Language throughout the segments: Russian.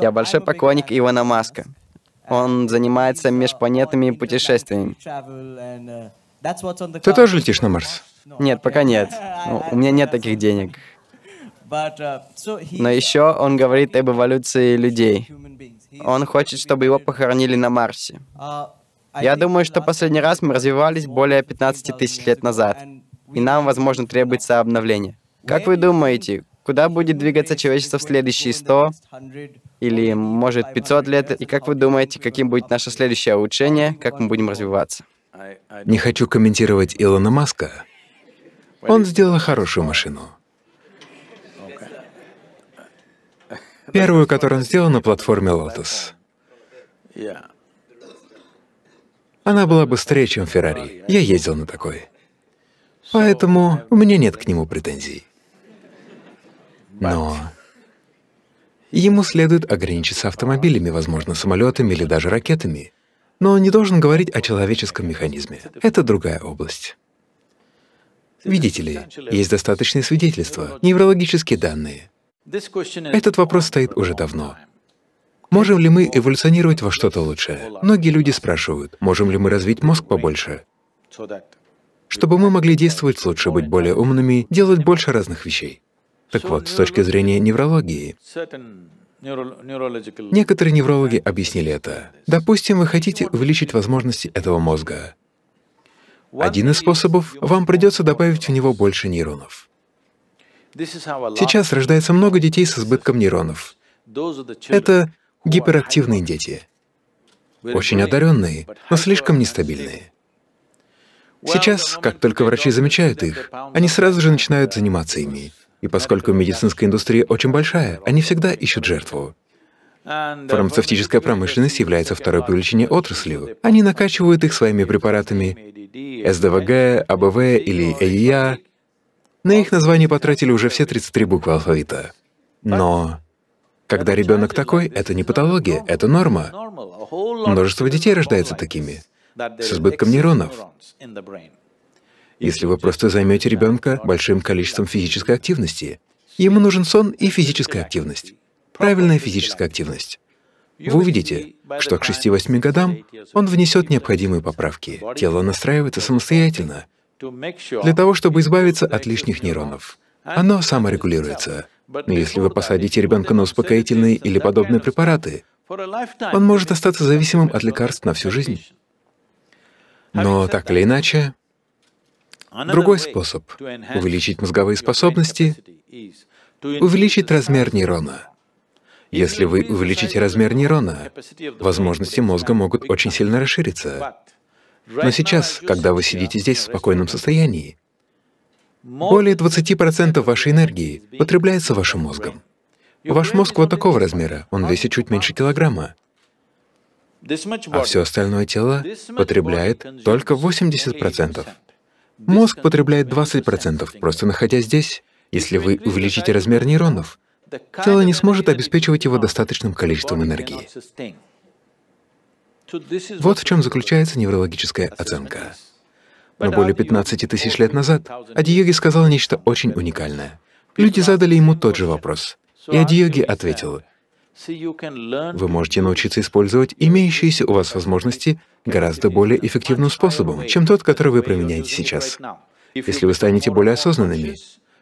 Я большой поклонник Илона Маска. Он занимается межпланетными путешествиями. Ты тоже летишь на Марс? Нет, пока нет. Ну, у меня нет таких денег. Но еще он говорит об эволюции людей. Он хочет, чтобы его похоронили на Марсе. Я думаю, что последний раз мы развивались более 15 тысяч лет назад, и нам, возможно, требуется обновление. Как вы думаете, куда будет двигаться человечество в следующие 100, или, может, 500 лет? И как вы думаете, каким будет наше следующее улучшение, как мы будем развиваться? Не хочу комментировать Илона Маска. Он сделал хорошую машину. Первую, которую он сделал на платформе Lotus. Она была быстрее, чем Феррари. Я ездил на такой. Поэтому у меня нет к нему претензий. Но Ему следует ограничиться автомобилями, возможно, самолетами или даже ракетами. Но он не должен говорить о человеческом механизме. Это другая область. Видите ли, есть достаточные свидетельства, неврологические данные. Этот вопрос стоит уже давно. Можем ли мы эволюционировать во что-то лучшее? Многие люди спрашивают, можем ли мы развить мозг побольше, чтобы мы могли действовать лучше, быть более умными, делать больше разных вещей. Так вот, с точки зрения неврологии, некоторые неврологи объяснили это. Допустим, вы хотите увеличить возможности этого мозга. Один из способов — вам придется добавить в него больше нейронов. Сейчас рождается много детей с избытком нейронов. Это гиперактивные дети, очень одаренные, но слишком нестабильные. Сейчас, как только врачи замечают их, они сразу же начинают заниматься ими. И поскольку медицинская индустрия очень большая, они всегда ищут жертву. Фармацевтическая промышленность является второй по величине отраслью. Они накачивают их своими препаратами СДВГ, АБВ или ЭИА. На их название потратили уже все 33 буквы алфавита. Но когда ребенок такой, это не патология, это норма. Множество детей рождается такими, с избытком нейронов если вы просто займете ребенка большим количеством физической активности. Ему нужен сон и физическая активность. Правильная физическая активность. Вы увидите, что к 6-8 годам он внесет необходимые поправки. Тело настраивается самостоятельно для того, чтобы избавиться от лишних нейронов. Оно саморегулируется. Но если вы посадите ребенка на успокоительные или подобные препараты, он может остаться зависимым от лекарств на всю жизнь. Но так или иначе, Другой способ увеличить мозговые способности — увеличить размер нейрона. Если вы увеличите размер нейрона, возможности мозга могут очень сильно расшириться. Но сейчас, когда вы сидите здесь в спокойном состоянии, более 20% вашей энергии потребляется вашим мозгом. Ваш мозг вот такого размера, он весит чуть меньше килограмма. А все остальное тело потребляет только 80%. Мозг потребляет 20%, просто находясь здесь. Если вы увеличите размер нейронов, тело не сможет обеспечивать его достаточным количеством энергии. Вот в чем заключается неврологическая оценка. Но более 15 тысяч лет назад Адиоги сказал нечто очень уникальное. Люди задали ему тот же вопрос, и Адиоги ответил — вы можете научиться использовать имеющиеся у вас возможности гораздо более эффективным способом, чем тот, который вы применяете сейчас. Если вы станете более осознанными,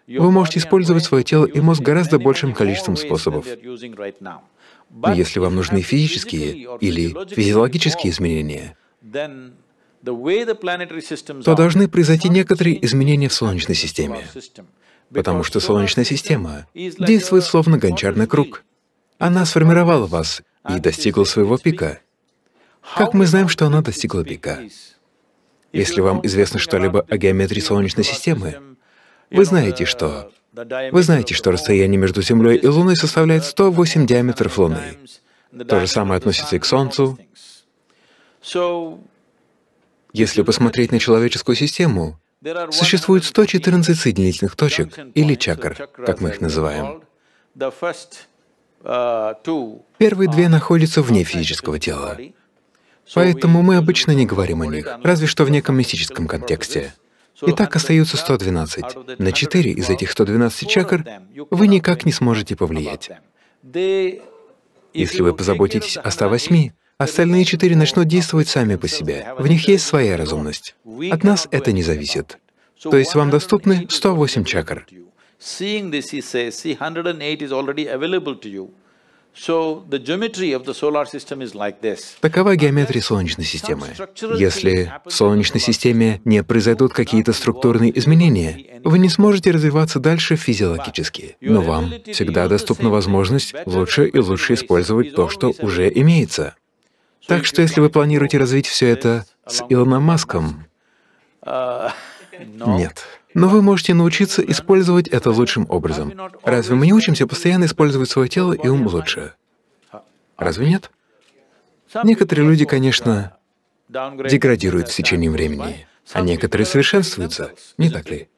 вы можете использовать свое тело и мозг гораздо большим количеством способов. Но если вам нужны физические или физиологические изменения, то должны произойти некоторые изменения в Солнечной системе, потому что Солнечная система действует словно гончарный круг — она сформировала вас и достигла своего пика. Как мы знаем, что она достигла пика? Если вам известно что-либо о геометрии Солнечной системы, вы знаете, что... Вы знаете, что расстояние между Землей и Луной составляет 108 диаметров Луны. То же самое относится и к Солнцу. Если посмотреть на человеческую систему, существует 114 соединительных точек, или чакр, как мы их называем. Первые две а, находятся вне физического тела. Поэтому мы обычно не говорим о них, разве что в неком мистическом контексте. Итак, остаются 112. На 4 из этих 112 чакр вы никак не сможете повлиять. Если вы позаботитесь о 108, остальные 4 начнут действовать сами по себе. В них есть своя разумность. От нас это не зависит. То есть вам доступны 108 чакр. Seeing this, he says, see, 108 is already available to you. Такова геометрия Солнечной системы. Если в Солнечной системе не произойдут какие-то структурные изменения, вы не сможете развиваться дальше физиологически. Но вам всегда доступна возможность лучше и лучше использовать то, что уже имеется. Так что если вы планируете развить все это с Илоном Маском, э, нет. Но вы можете научиться использовать это лучшим образом. Разве мы не учимся постоянно использовать свое тело и ум лучше? Разве нет? Некоторые люди, конечно, деградируют в течение времени, а некоторые совершенствуются, не так ли?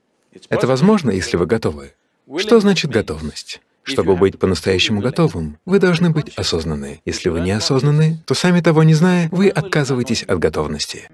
Это возможно, если вы готовы. Что значит готовность? Чтобы быть по-настоящему готовым, вы должны быть осознаны. Если вы не осознаны, то сами того не зная, вы отказываетесь от готовности.